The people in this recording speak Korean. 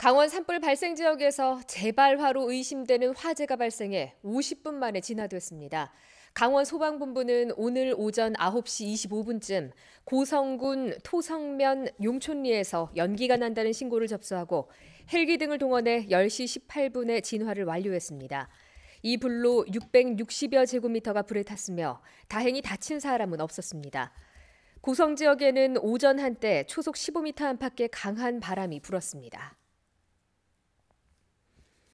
강원 산불 발생 지역에서 재발화로 의심되는 화재가 발생해 50분 만에 진화됐습니다. 강원 소방본부는 오늘 오전 9시 25분쯤 고성군 토성면 용촌리에서 연기가 난다는 신고를 접수하고 헬기 등을 동원해 10시 18분에 진화를 완료했습니다. 이 불로 660여 제곱미터가 불에 탔으며 다행히 다친 사람은 없었습니다. 고성 지역에는 오전 한때 초속 15m 안팎의 강한 바람이 불었습니다.